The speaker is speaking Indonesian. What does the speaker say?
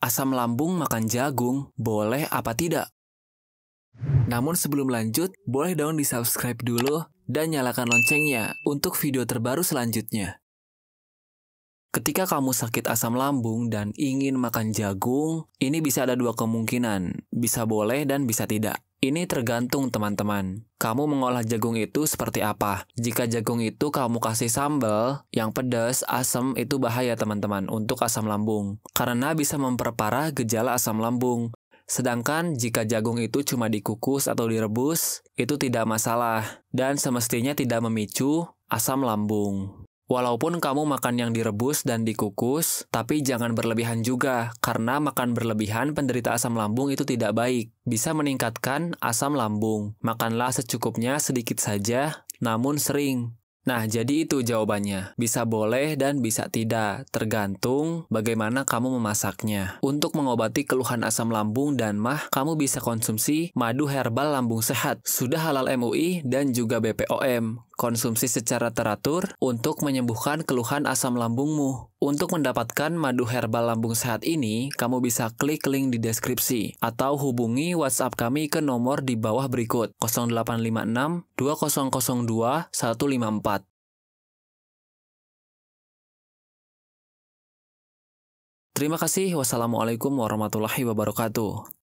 asam lambung makan jagung boleh apa tidak? Namun sebelum lanjut, boleh dong di subscribe dulu dan nyalakan loncengnya untuk video terbaru selanjutnya. Ketika kamu sakit asam lambung dan ingin makan jagung, ini bisa ada dua kemungkinan, bisa boleh dan bisa tidak. Ini tergantung teman-teman. Kamu mengolah jagung itu seperti apa? Jika jagung itu kamu kasih sambal yang pedas, asam itu bahaya teman-teman untuk asam lambung karena bisa memperparah gejala asam lambung. Sedangkan jika jagung itu cuma dikukus atau direbus, itu tidak masalah dan semestinya tidak memicu asam lambung. Walaupun kamu makan yang direbus dan dikukus, tapi jangan berlebihan juga, karena makan berlebihan penderita asam lambung itu tidak baik. Bisa meningkatkan asam lambung. Makanlah secukupnya sedikit saja, namun sering. Nah, jadi itu jawabannya. Bisa boleh dan bisa tidak, tergantung bagaimana kamu memasaknya. Untuk mengobati keluhan asam lambung dan mah, kamu bisa konsumsi madu herbal lambung sehat. Sudah halal MUI dan juga BPOM. Konsumsi secara teratur untuk menyembuhkan keluhan asam lambungmu. Untuk mendapatkan madu herbal lambung sehat ini, kamu bisa klik link di deskripsi atau hubungi WhatsApp kami ke nomor di bawah berikut 0856 2002 154. Terima kasih. Wassalamualaikum warahmatullahi wabarakatuh.